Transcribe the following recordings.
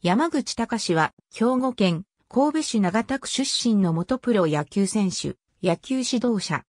山口隆は、兵庫県神戸市長田区出身の元プロ野球選手、野球指導者。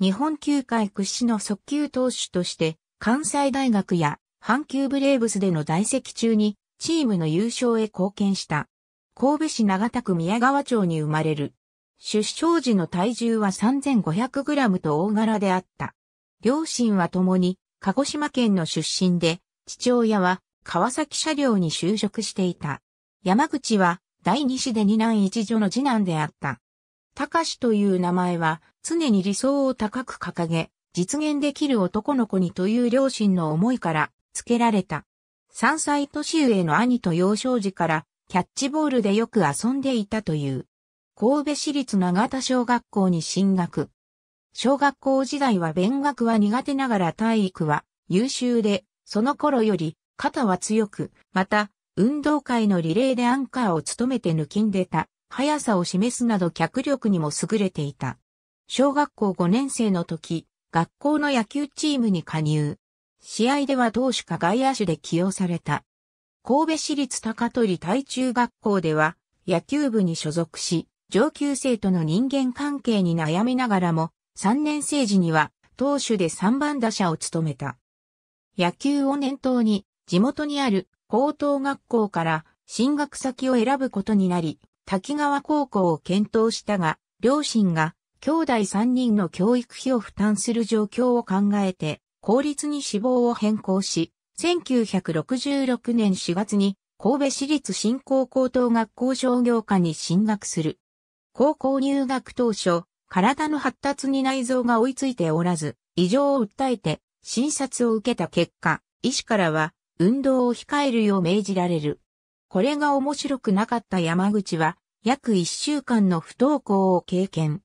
日本球界屈指の速球投手として、関西大学や阪急ブレーブスでの在籍中に、チームの優勝へ貢献した。神戸市長田区宮川町に生まれる。出生時の体重は 3500g と大柄であった。両親は共に鹿児島県の出身で、父親は川崎車両に就職していた。山口は第二子で二男一女の次男であった。高志という名前は常に理想を高く掲げ、実現できる男の子にという両親の思いから付けられた。三歳年上の兄と幼少時からキャッチボールでよく遊んでいたという。神戸市立長田小学校に進学。小学校時代は勉学は苦手ながら体育は優秀で、その頃より肩は強く、また、運動会のリレーでアンカーを務めて抜きんでた、速さを示すなど脚力にも優れていた。小学校5年生の時、学校の野球チームに加入。試合では投手か外野手で起用された。神戸市立高取対中学校では野球部に所属し、上級生との人間関係に悩みながらも、3年生時には投手で3番打者を務めた。野球を念頭に地元にある高等学校から進学先を選ぶことになり、滝川高校を検討したが、両親が兄弟3人の教育費を負担する状況を考えて、公立に志望を変更し、1966年4月に神戸市立新興高等学校商業科に進学する。高校入学当初、体の発達に内臓が追いついておらず、異常を訴えて診察を受けた結果、医師からは運動を控えるよう命じられる。これが面白くなかった山口は、約一週間の不登校を経験。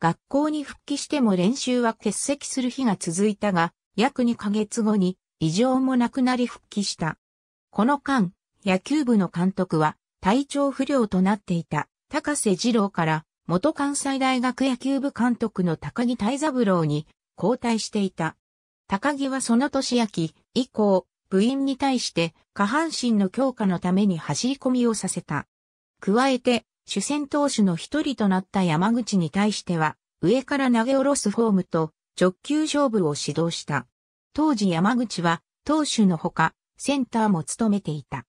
学校に復帰しても練習は欠席する日が続いたが、約二ヶ月後に異常もなくなり復帰した。この間、野球部の監督は体調不良となっていた高瀬二郎から元関西大学野球部監督の高木大三郎に交代していた。高木はその年秋以降、部員に対して下半身の強化のために走り込みをさせた。加えて、主戦投手の一人となった山口に対しては、上から投げ下ろすフォームと直球勝負を指導した。当時山口は投手のほか、センターも務めていた。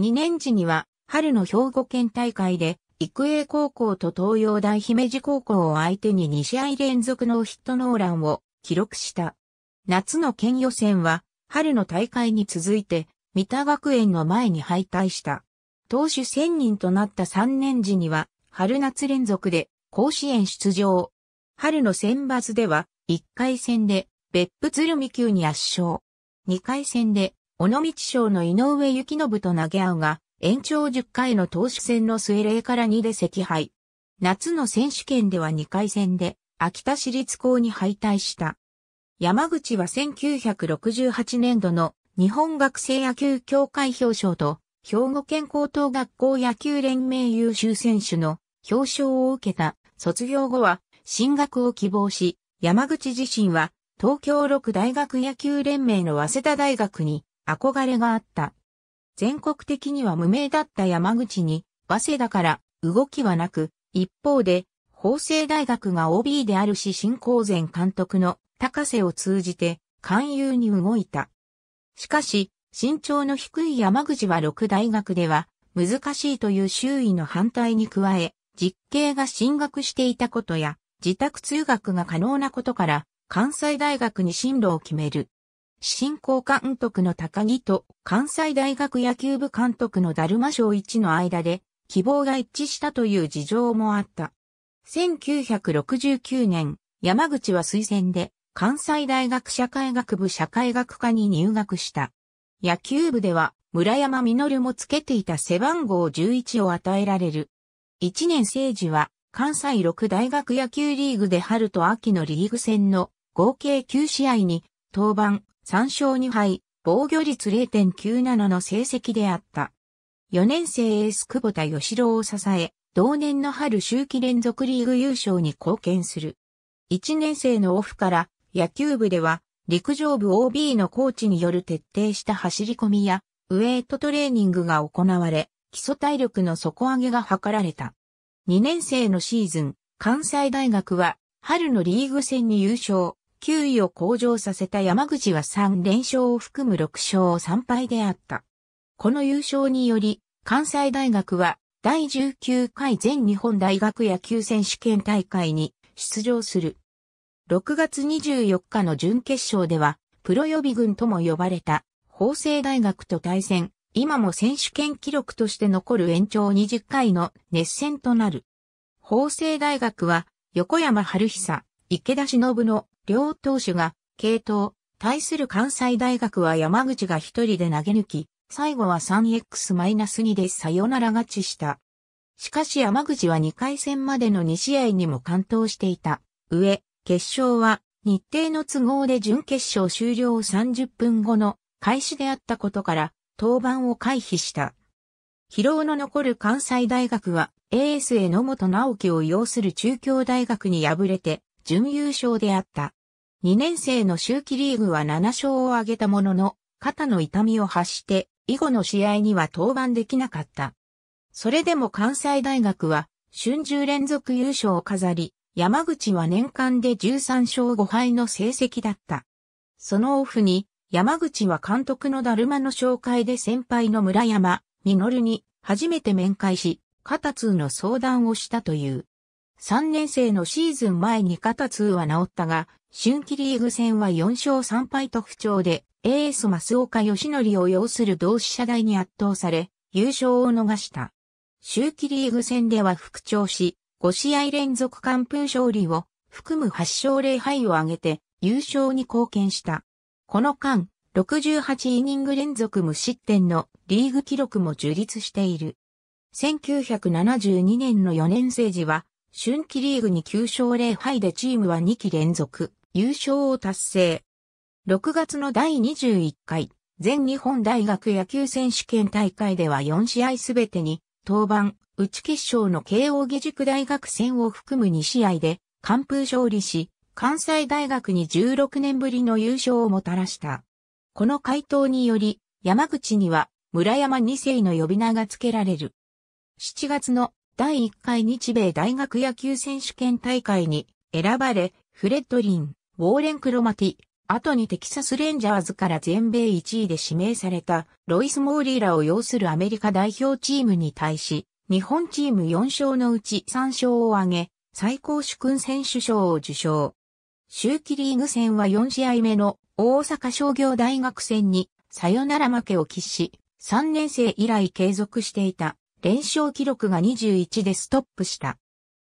2年時には、春の兵庫県大会で、育英高校と東洋大姫路高校を相手に2試合連続のヒットノーランを記録した。夏の県予選は春の大会に続いて、三田学園の前に敗退した。投手1000人となった3年時には、春夏連続で甲子園出場。春の選抜では、1回戦で別府鶴見級に圧勝。2回戦で、尾道賞の井上幸信と投げ合うが、延長10回の投手戦の末0から2で惜敗。夏の選手権では2回戦で、秋田市立校に敗退した。山口は1968年度の日本学生野球協会表彰と兵庫県高等学校野球連盟優秀選手の表彰を受けた卒業後は進学を希望し、山口自身は東京六大学野球連盟の早稲田大学に憧れがあった。全国的には無名だった山口に早稲田から動きはなく、一方で法政大学が OB であるし新興前監督の高瀬を通じて勧誘に動いた。しかし、身長の低い山口は六大学では難しいという周囲の反対に加え、実刑が進学していたことや、自宅通学が可能なことから、関西大学に進路を決める。進行監督の高木と関西大学野球部監督のダルマ賞一の間で希望が一致したという事情もあった。1969年、山口は推薦で関西大学社会学部社会学科に入学した。野球部では村山実もつけていた背番号11を与えられる。一年生時は関西六大学野球リーグで春と秋のリーグ戦の合計9試合に登板3勝2敗、防御率0.97の成績であった。4年生エース久保田義郎を支え、同年の春秋季連続リーグ優勝に貢献する。1年生のオフから野球部では、陸上部 OB のコーチによる徹底した走り込みや、ウエイトトレーニングが行われ、基礎体力の底上げが図られた。2年生のシーズン、関西大学は、春のリーグ戦に優勝、9位を向上させた山口は3連勝を含む6勝3敗であった。この優勝により、関西大学は、第19回全日本大学野球選手権大会に出場する。6月24日の準決勝では、プロ予備軍とも呼ばれた、法政大学と対戦、今も選手権記録として残る延長20回の熱戦となる。法政大学は、横山春久、池田忍の両投手が、系統、対する関西大学は山口が一人で投げ抜き、最後は 3x-2 でサヨナラ勝ちした。しかし山口は2回戦までの2試合にも完投していた。上、決勝は日程の都合で準決勝終了30分後の開始であったことから登板を回避した。疲労の残る関西大学はエース野本直樹を擁する中京大学に敗れて準優勝であった。2年生の秋季リーグは7勝を挙げたものの肩の痛みを発して以後の試合には登板できなかった。それでも関西大学は春秋連続優勝を飾り、山口は年間で13勝5敗の成績だった。そのオフに、山口は監督のだるまの紹介で先輩の村山、実に初めて面会し、肩痛の相談をしたという。3年生のシーズン前に肩痛は治ったが、春季リーグ戦は4勝3敗と不調で、エース増岡義則を要する同志社大に圧倒され、優勝を逃した。秋季リーグ戦では復調し、5試合連続完封勝利を含む8勝0敗を挙げて優勝に貢献した。この間、68イニング連続無失点のリーグ記録も樹立している。1972年の4年生時は、春季リーグに9勝0敗でチームは2期連続優勝を達成。6月の第21回全日本大学野球選手権大会では4試合すべてに登板、内決勝の慶応義塾大学戦を含む2試合で完封勝利し、関西大学に16年ぶりの優勝をもたらした。この回答により、山口には村山2世の呼び名が付けられる。7月の第1回日米大学野球選手権大会に選ばれ、フレッドリン、ウォーレン・クロマティ、後にテキサスレンジャーズから全米1位で指名されたロイス・モーリーらを擁するアメリカ代表チームに対し、日本チーム4勝のうち3勝を挙げ、最高主君選手賞を受賞。周期リーグ戦は4試合目の大阪商業大学戦にサヨナラ負けを喫し、3年生以来継続していた連勝記録が21でストップした。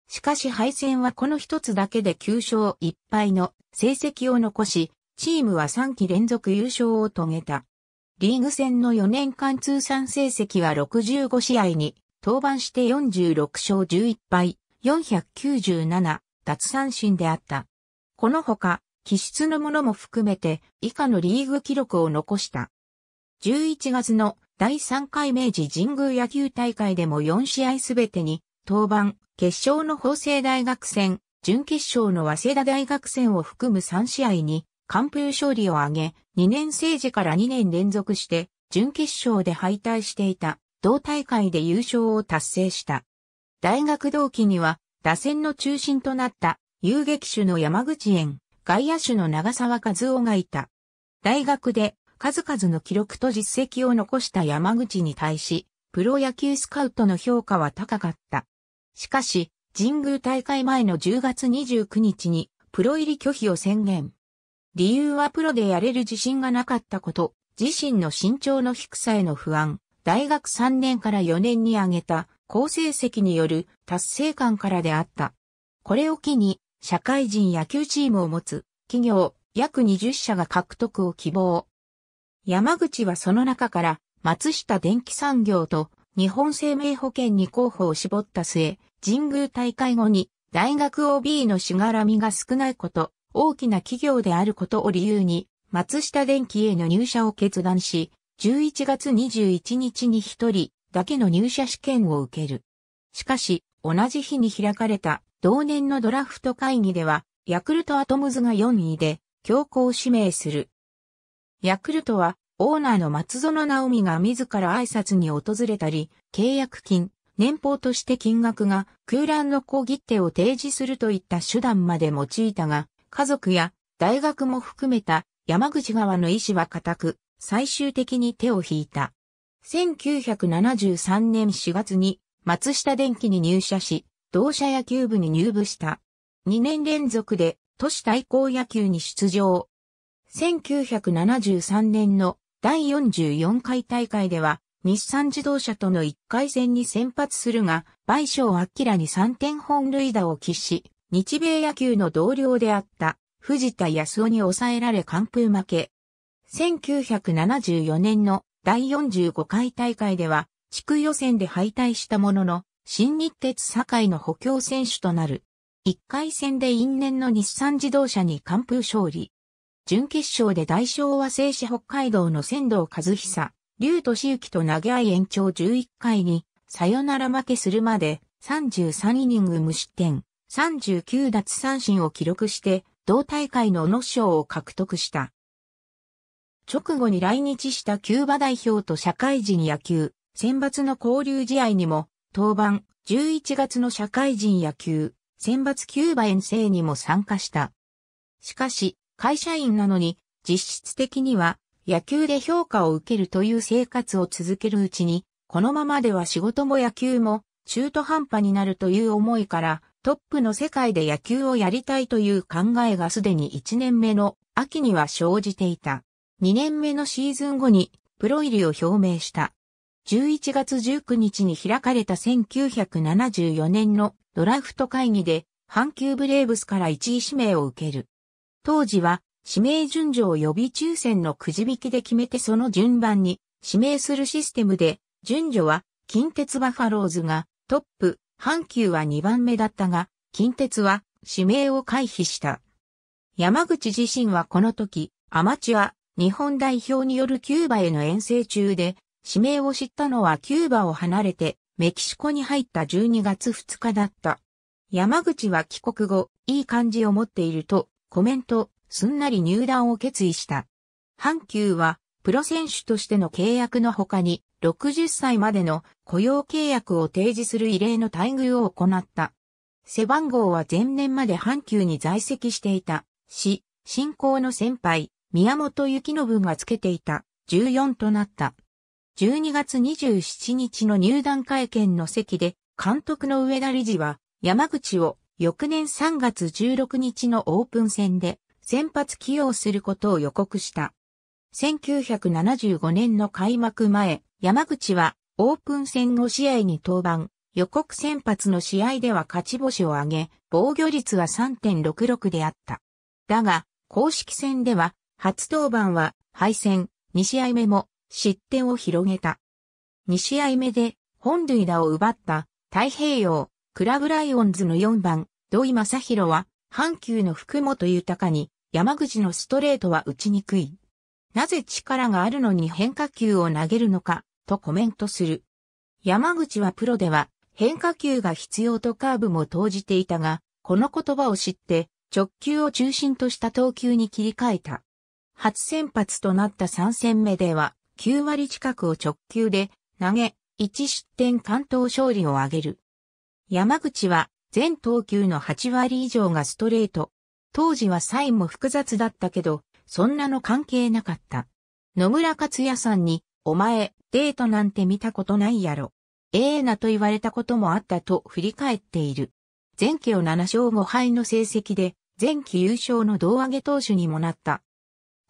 しかし敗戦はこの一つだけで9勝1敗の成績を残し、チームは3期連続優勝を遂げた。リーグ戦の4年間通算成績は65試合に登板して46勝11敗、497奪三振であった。このほか、気質のものも含めて以下のリーグ記録を残した。11月の第3回明治神宮野球大会でも4試合すべてに登板、決勝の法政大学戦、準決勝の早稲田大学戦を含む3試合に完封勝利を挙げ、2年生時から2年連続して準決勝で敗退していた。同大会で優勝を達成した。大学同期には、打線の中心となった遊撃手の山口園、外野手の長沢和夫がいた。大学で数々の記録と実績を残した山口に対し、プロ野球スカウトの評価は高かった。しかし、神宮大会前の10月29日にプロ入り拒否を宣言。理由はプロでやれる自信がなかったこと、自身の身長の低さへの不安、大学3年から4年に上げた好成績による達成感からであった。これを機に、社会人野球チームを持つ企業約20社が獲得を希望。山口はその中から松下電機産業と日本生命保険に候補を絞った末、神宮大会後に大学 OB のしがらみが少ないこと、大きな企業であることを理由に、松下電機への入社を決断し、11月21日に1人だけの入社試験を受ける。しかし、同じ日に開かれた同年のドラフト会議では、ヤクルトアトムズが4位で、強行指名する。ヤクルトは、オーナーの松園直美が自ら挨拶に訪れたり、契約金、年俸として金額が空欄の小切手を提示するといった手段まで用いたが、家族や大学も含めた山口側の意思は固く、最終的に手を引いた。1973年4月に松下電機に入社し、同社野球部に入部した。2年連続で都市対抗野球に出場。1973年の第44回大会では、日産自動車との1回戦に先発するが、倍賞明に3点本塁打を喫し、日米野球の同僚であった藤田康夫に抑えられ完封負け。1974年の第45回大会では、地区予選で敗退したものの、新日鉄堺の補強選手となる。1回戦で因縁の日産自動車に完封勝利。準決勝で大昭和製紙北海道の仙道和久、竜俊之と投げ合い延長11回に、さよなら負けするまで33イニング無失点、39奪三振を記録して、同大会の野賞を獲得した。直後に来日したキューバ代表と社会人野球、選抜の交流試合にも、当番、11月の社会人野球、選抜キューバ遠征にも参加した。しかし、会社員なのに、実質的には、野球で評価を受けるという生活を続けるうちに、このままでは仕事も野球も、中途半端になるという思いから、トップの世界で野球をやりたいという考えがすでに1年目の秋には生じていた。2年目のシーズン後にプロ入りを表明した。11月19日に開かれた1974年のドラフト会議で、阪急ブレーブスから1位指名を受ける。当時は、指名順序を予備抽選のくじ引きで決めてその順番に指名するシステムで、順序は近鉄バファローズがトップ、阪急は2番目だったが、近鉄は指名を回避した。山口自身はこの時、アマチュア、日本代表によるキューバへの遠征中で、指名を知ったのはキューバを離れて、メキシコに入った12月2日だった。山口は帰国後、いい感じを持っていると、コメント、すんなり入団を決意した。阪急は、プロ選手としての契約の他に、60歳までの雇用契約を提示する異例の待遇を行った。背番号は前年まで阪急に在籍していた、し、進行の先輩、宮本幸信がつけていた14となった。12月27日の入団会見の席で、監督の上田理事は、山口を翌年3月16日のオープン戦で先発起用することを予告した。1975年の開幕前、山口はオープン戦5試合に登板、予告先発の試合では勝ち星を挙げ、防御率は3.66であった。だが、公式戦では初登板は敗戦、2試合目も失点を広げた。2試合目で本塁打を奪った太平洋クラブライオンズの4番土井正宏は阪急の福本豊に山口のストレートは打ちにくい。なぜ力があるのに変化球を投げるのかとコメントする。山口はプロでは変化球が必要とカーブも投じていたが、この言葉を知って直球を中心とした投球に切り替えた。初先発となった3戦目では、9割近くを直球で投げ、1失点関東勝利を挙げる。山口は全投球の8割以上がストレート。当時はサインも複雑だったけど、そんなの関係なかった。野村克也さんに、お前、デートなんて見たことないやろ。ええー、なと言われたこともあったと振り返っている。前期を7勝5敗の成績で、前期優勝の胴上げ投手にもなった。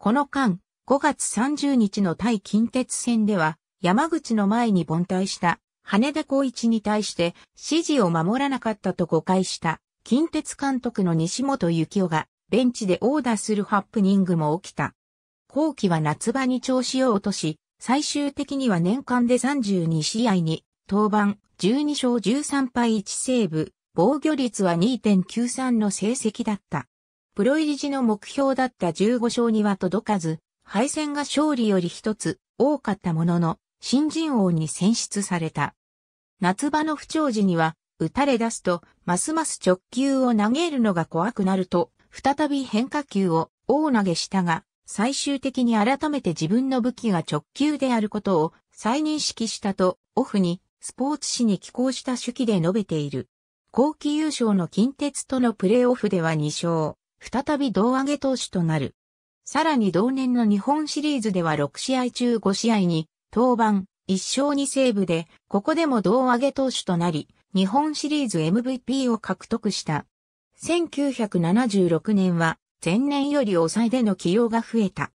この間、5月30日の対近鉄戦では、山口の前に凡退した羽田光一に対して指示を守らなかったと誤解した近鉄監督の西本幸雄がベンチでオーダーするハプニングも起きた。後期は夏場に調子を落とし、最終的には年間で32試合に登板12勝13敗1セーブ、防御率は2.93の成績だった。プロ入り時の目標だった15勝には届かず、敗戦が勝利より一つ多かったものの、新人王に選出された。夏場の不調時には、打たれ出すと、ますます直球を投げるのが怖くなると、再び変化球を大投げしたが、最終的に改めて自分の武器が直球であることを再認識したと、オフにスポーツ紙に寄稿した手記で述べている。後期優勝の近鉄とのプレーオフでは2勝。再び胴上げ投手となる。さらに同年の日本シリーズでは6試合中5試合に登板、1勝2セーブで、ここでも胴上げ投手となり、日本シリーズ MVP を獲得した。1976年は、前年より抑えでの起用が増えた。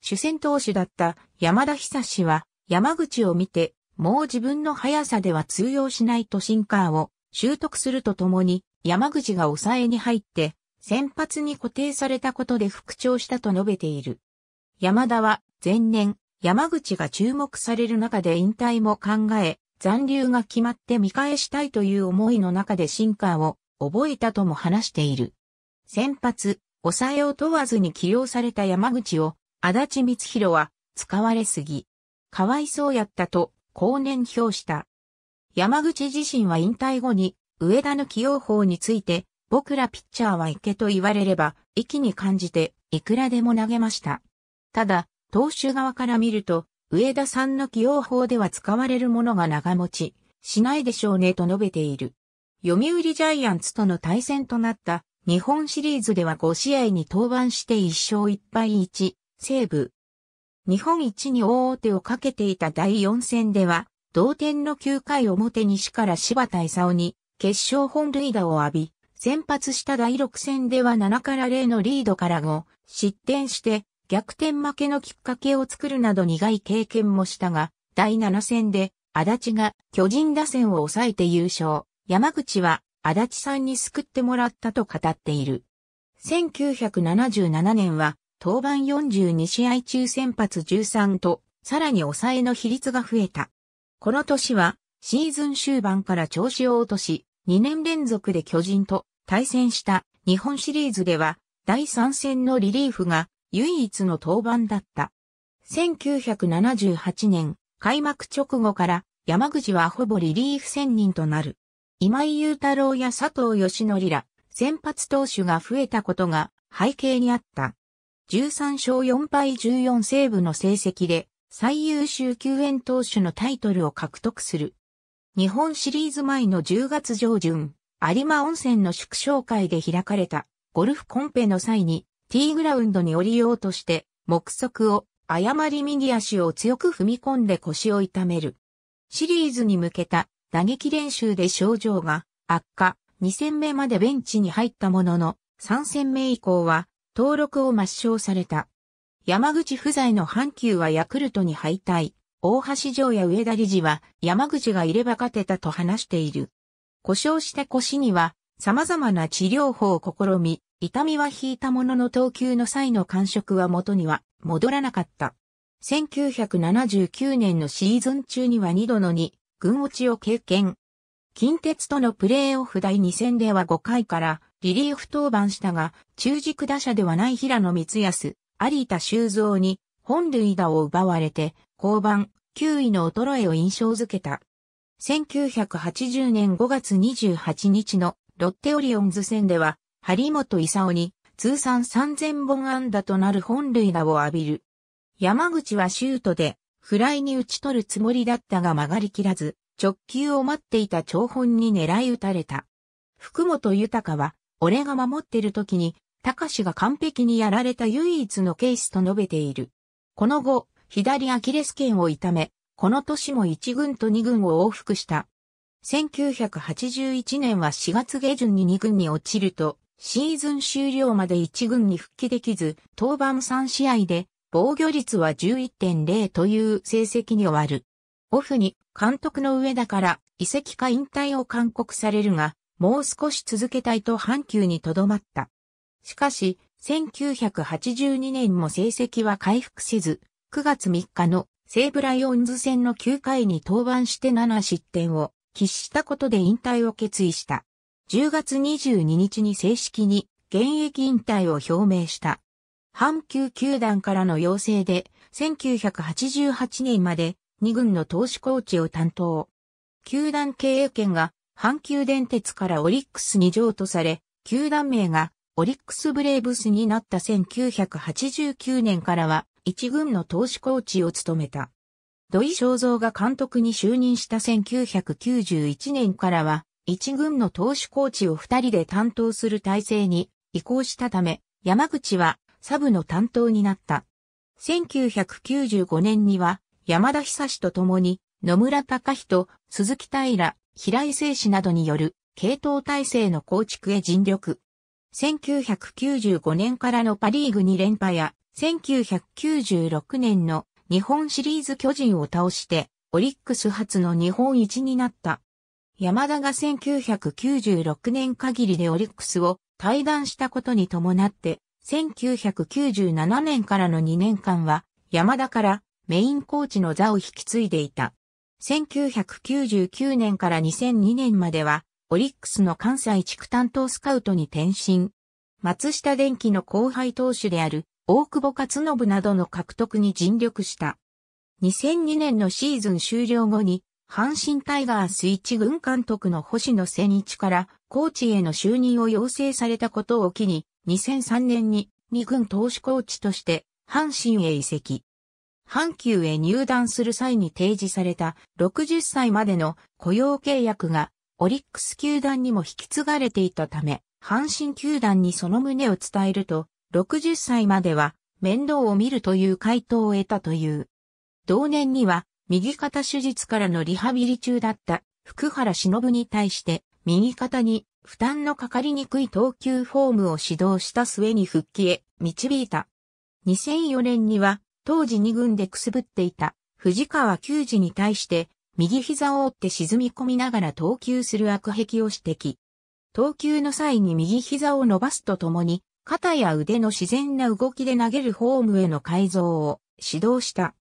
主戦投手だった山田久志は、山口を見て、もう自分の速さでは通用しないとシンカーを習得するとともに、山口が抑えに入って、先発に固定されたことで復調したと述べている。山田は前年、山口が注目される中で引退も考え、残留が決まって見返したいという思いの中で進化を覚えたとも話している。先発、抑えを問わずに起用された山口を、足立光弘は使われすぎ。かわいそうやったと、後年評した。山口自身は引退後に、上田の起用法について、僕らピッチャーはけと言われれば、息に感じて、いくらでも投げました。ただ、投手側から見ると、上田さんの起用法では使われるものが長持ち、しないでしょうねと述べている。読売ジャイアンツとの対戦となった日本シリーズでは5試合に登板して1勝1敗1、西武。日本一に大手をかけていた第4戦では、同点の9回表西から柴田勲に決勝本塁打を浴び、先発した第6戦では7から0のリードから5、失点して逆転負けのきっかけを作るなど苦い経験もしたが、第7戦で足立が巨人打線を抑えて優勝。山口は足立さんに救ってもらったと語っている。1977年は登板42試合中先発13と、さらに抑えの比率が増えた。この年はシーズン終盤から調子を落とし、2年連続で巨人と対戦した日本シリーズでは第3戦のリリーフが唯一の登板だった。1978年開幕直後から山口はほぼリリーフ専任となる。今井雄太郎や佐藤義則ら先発投手が増えたことが背景にあった。13勝4敗14セーブの成績で最優秀救援投手のタイトルを獲得する。日本シリーズ前の10月上旬、有馬温泉の祝勝会で開かれたゴルフコンペの際に、ティーグラウンドに降りようとして、目測を誤り右足を強く踏み込んで腰を痛める。シリーズに向けた打撃練習で症状が悪化、2戦目までベンチに入ったものの、3戦目以降は登録を抹消された。山口不在の阪急はヤクルトに敗退。大橋城や上田理事は山口がいれば勝てたと話している。故障した腰には様々な治療法を試み、痛みは引いたものの投球の際の感触は元には戻らなかった。1979年のシーズン中には2度の2、軍落ちを経験。近鉄とのプレーオフ第2戦では5回からリリーフ登板したが、中軸打者ではない平野光康、有田修造に本塁打を奪われて、降板、9位の衰えを印象づけた。1980年5月28日のロッテオリオンズ戦では、張本勲に通算3000本安打となる本塁打を浴びる。山口はシュートでフライに打ち取るつもりだったが曲がりきらず、直球を待っていた長本に狙い撃たれた。福本豊は、俺が守ってる時に、高志が完璧にやられた唯一のケースと述べている。この後、左アキレス腱を痛め、この年も1軍と2軍を往復した。1981年は4月下旬に2軍に落ちると、シーズン終了まで1軍に復帰できず、登板3試合で防御率は11.0という成績に終わる。オフに監督の上だから移籍か引退を勧告されるが、もう少し続けたいと阪急に留まった。しかし、1982年も成績は回復せず、9月3日の西武ライオンズ戦の9回に登板して7失点を喫したことで引退を決意した。10月22日に正式に現役引退を表明した。阪急球団からの要請で1988年まで2軍の投手コーチを担当。球団経営権が阪急電鉄からオリックスに譲渡され、球団名がオリックスブレーブスになった1989年からは一軍の投手コーチを務めた。土井正造が監督に就任した1991年からは、一軍の投手コーチを二人で担当する体制に移行したため、山口はサブの担当になった。1995年には、山田久志と共に、野村隆人、鈴木平、平井誠氏などによる、系統体制の構築へ尽力。1995年からのパリーグ2連覇や、1996年の日本シリーズ巨人を倒して、オリックス初の日本一になった。山田が1996年限りでオリックスを退団したことに伴って、1997年からの2年間は、山田からメインコーチの座を引き継いでいた。1999年から2002年までは、オリックスの関西地区担当スカウトに転身。松下電機の後輩投手である大久保勝信などの獲得に尽力した。2002年のシーズン終了後に、阪神タイガース一軍監督の星野千一からコーチへの就任を要請されたことを機に、2003年に二軍投手コーチとして阪神へ移籍。阪急へ入団する際に提示された60歳までの雇用契約がオリックス球団にも引き継がれていたため、阪神球団にその旨を伝えると、60歳までは面倒を見るという回答を得たという。同年には右肩手術からのリハビリ中だった福原忍に対して右肩に負担のかかりにくい投球フォームを指導した末に復帰へ導いた。2004年には当時2軍でくすぶっていた藤川球児に対して右膝を折って沈み込みながら投球する悪癖を指摘。投球の際に右膝を伸ばすとともに肩や腕の自然な動きで投げるフォームへの改造を指導した。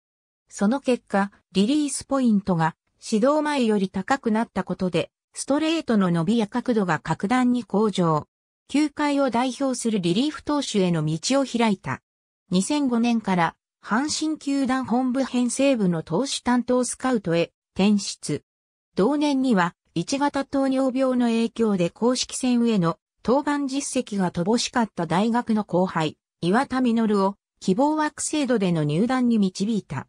その結果、リリースポイントが指導前より高くなったことで、ストレートの伸びや角度が格段に向上。球界を代表するリリーフ投手への道を開いた。2005年から阪神球団本部編成部の投手担当スカウトへ転出。同年には1型糖尿病の影響で公式戦への当番実績が乏しかった大学の後輩、岩田実を希望枠制度での入団に導いた。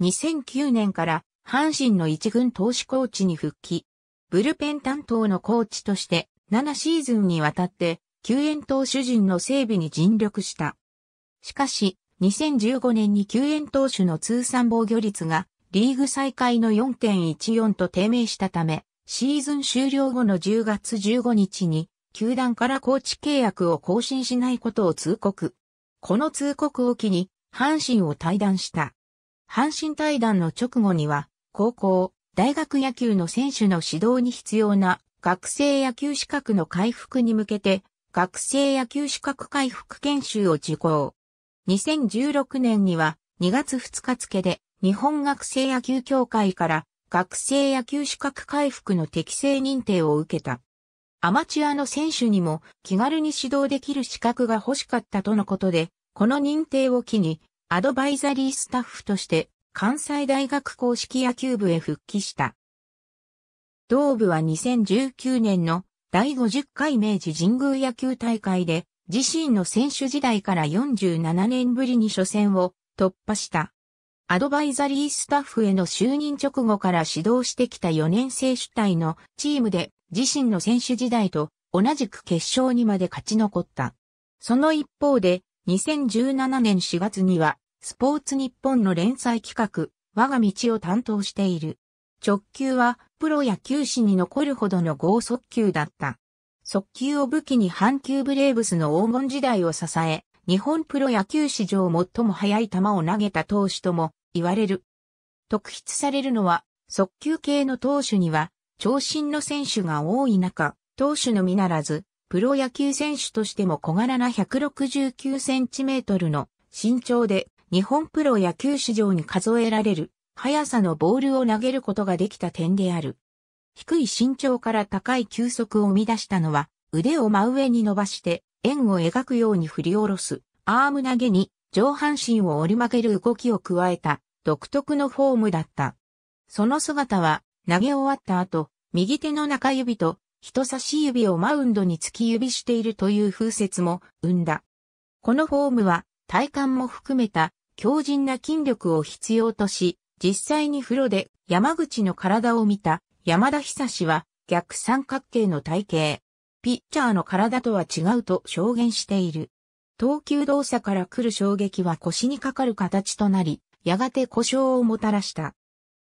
2009年から阪神の一軍投手コーチに復帰。ブルペン担当のコーチとして7シーズンにわたって救援投手陣の整備に尽力した。しかし、2015年に救援投手の通算防御率がリーグ再開の4.14と低迷したため、シーズン終了後の10月15日に球団からコーチ契約を更新しないことを通告。この通告を機に、阪神を退団した。阪神退団の直後には、高校、大学野球の選手の指導に必要な学生野球資格の回復に向けて、学生野球資格回復研修を受講。2016年には2月2日付で日本学生野球協会から学生野球資格回復の適正認定を受けた。アマチュアの選手にも気軽に指導できる資格が欲しかったとのことで、この認定を機に、アドバイザリースタッフとして関西大学公式野球部へ復帰した。同部は2019年の第50回明治神宮野球大会で自身の選手時代から47年ぶりに初戦を突破した。アドバイザリースタッフへの就任直後から指導してきた4年生主体のチームで自身の選手時代と同じく決勝にまで勝ち残った。その一方で、2017年4月には、スポーツ日本の連載企画、我が道を担当している。直球は、プロ野球史に残るほどの豪速球だった。速球を武器に阪急ブレーブスの黄金時代を支え、日本プロ野球史上最も速い球を投げた投手とも言われる。特筆されるのは、速球系の投手には、長身の選手が多い中、投手のみならず、プロ野球選手としても小柄な169センチメートルの身長で日本プロ野球史上に数えられる速さのボールを投げることができた点である。低い身長から高い球速を生み出したのは腕を真上に伸ばして円を描くように振り下ろすアーム投げに上半身を折り曲げる動きを加えた独特のフォームだった。その姿は投げ終わった後、右手の中指と人差し指をマウンドに突き指しているという風説も生んだ。このフォームは体幹も含めた強靭な筋力を必要とし、実際に風呂で山口の体を見た山田久志は逆三角形の体型、ピッチャーの体とは違うと証言している。投球動作から来る衝撃は腰にかかる形となり、やがて故障をもたらした。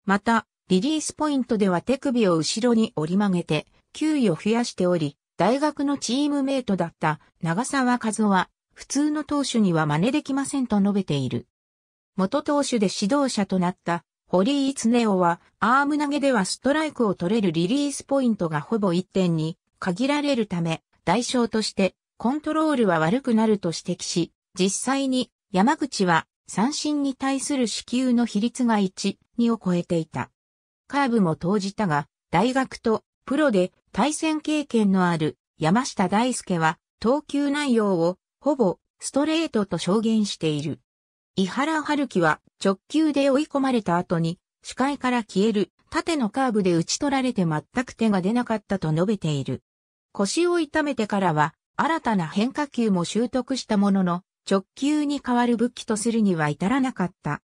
また、リリースポイントでは手首を後ろに折り曲げて、球威を増やしており、大学のチームメイトだった長沢和夫は、普通の投手には真似できませんと述べている。元投手で指導者となった堀井恒夫は、アーム投げではストライクを取れるリリースポイントがほぼ1点に限られるため、代償としてコントロールは悪くなると指摘し、実際に山口は三振に対する支給の比率が1、2を超えていた。カーブも投じたが、大学とプロで対戦経験のある山下大輔は投球内容をほぼストレートと証言している。伊原春樹は直球で追い込まれた後に視界から消える縦のカーブで打ち取られて全く手が出なかったと述べている。腰を痛めてからは新たな変化球も習得したものの直球に変わる武器とするには至らなかった。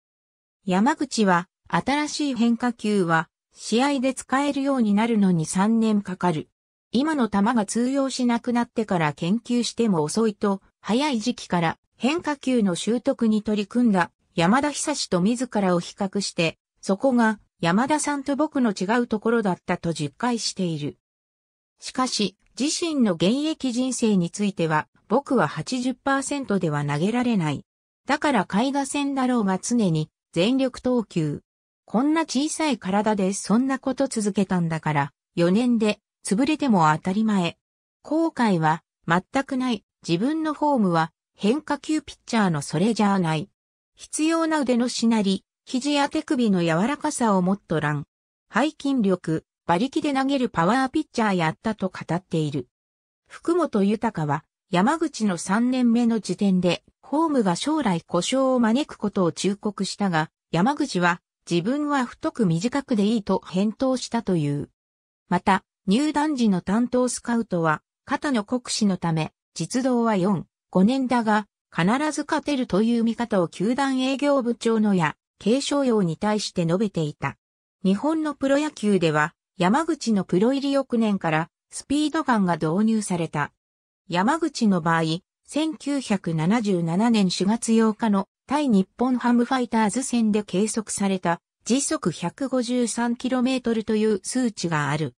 山口は新しい変化球は試合で使えるようになるのに3年かかる。今の球が通用しなくなってから研究しても遅いと、早い時期から変化球の習得に取り組んだ山田久志と自らを比較して、そこが山田さんと僕の違うところだったと実感している。しかし、自身の現役人生については、僕は80%では投げられない。だから絵画戦だろうが常に全力投球。こんな小さい体でそんなこと続けたんだから、4年で潰れても当たり前。後悔は全くない。自分のフォームは変化球ピッチャーのそれじゃあない。必要な腕のしなり、肘や手首の柔らかさをもっとらん。背筋力、馬力で投げるパワーピッチャーやったと語っている。福本豊は山口の3年目の時点で、ホームが将来故障を招くことを忠告したが、山口は自分は太く短くでいいと返答したという。また、入団時の担当スカウトは、肩の酷使のため、実動は4、5年だが、必ず勝てるという見方を球団営業部長のや、継承用に対して述べていた。日本のプロ野球では、山口のプロ入り翌年から、スピードガンが導入された。山口の場合、1977年4月8日の対日本ハムファイターズ戦で計測された時速 153km という数値がある。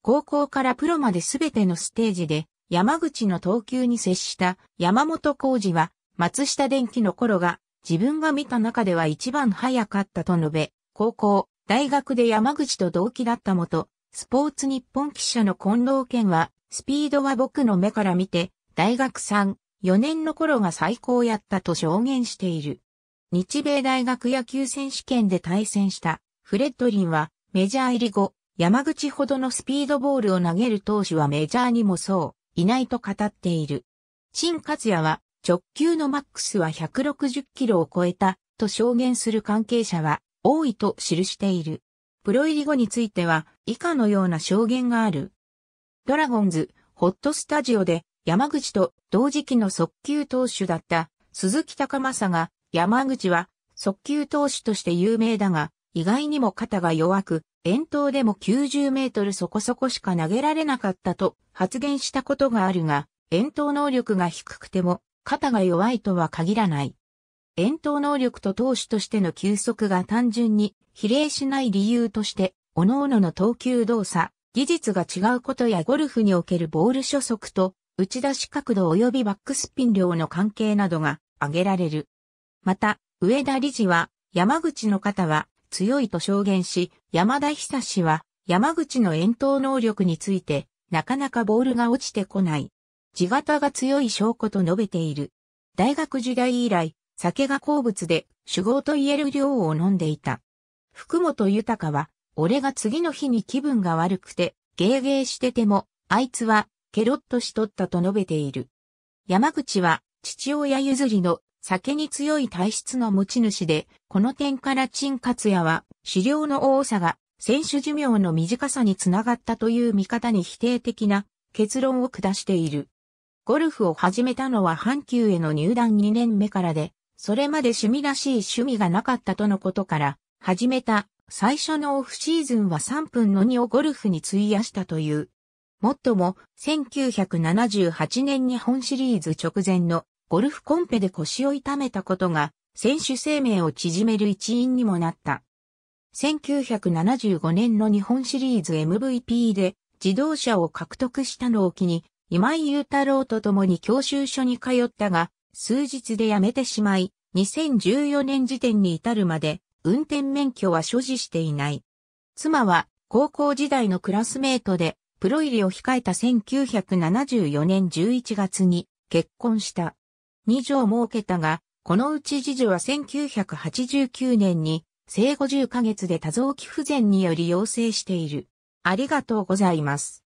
高校からプロまで全てのステージで山口の投球に接した山本浩二は松下電機の頃が自分が見た中では一番早かったと述べ、高校、大学で山口と同期だったもと、スポーツ日本記者の近藤健は、スピードは僕の目から見て、大学3、4年の頃が最高やったと証言している。日米大学野球選手権で対戦したフレッドリンはメジャー入り後、山口ほどのスピードボールを投げる投手はメジャーにもそう、いないと語っている。陳克也は直球のマックスは160キロを超えたと証言する関係者は多いと記している。プロ入り後については以下のような証言がある。ドラゴンズ、ホットスタジオで山口と同時期の速球投手だった鈴木隆正が山口は速球投手として有名だが意外にも肩が弱く遠投でも90メートルそこそこしか投げられなかったと発言したことがあるが遠投能力が低くても肩が弱いとは限らない。遠投能力と投手としての球速が単純に比例しない理由として、各々の投球動作、技術が違うことやゴルフにおけるボール初速と打ち出し角度及びバックスピン量の関係などが挙げられる。また、上田理事は、山口の方は強いと証言し、山田久志は山口の遠投能力について、なかなかボールが落ちてこない。地型が強い証拠と述べている。大学時代以来、酒が好物で、酒豪と言える量を飲んでいた。福本豊は、俺が次の日に気分が悪くて、ゲーゲーしてても、あいつはケロッとしとったと述べている。山口は父親譲りの酒に強い体質の持ち主で、この点から陳勝也は狩猟の多さが選手寿命の短さにつながったという見方に否定的な結論を下している。ゴルフを始めたのは阪急への入団2年目からで、それまで趣味らしい趣味がなかったとのことから、始めた最初のオフシーズンは3分の2をゴルフに費やしたという。もっとも、1978年日本シリーズ直前のゴルフコンペで腰を痛めたことが、選手生命を縮める一因にもなった。1975年の日本シリーズ MVP で自動車を獲得したのを機に、今井雄太郎と共に教習所に通ったが、数日で辞めてしまい、2014年時点に至るまで、運転免許は所持していない。妻は、高校時代のクラスメートで、プロ入りを控えた1974年11月に結婚した。二条を設けたが、このうち次女は1989年に生後10ヶ月で多臓器不全により陽性している。ありがとうございます。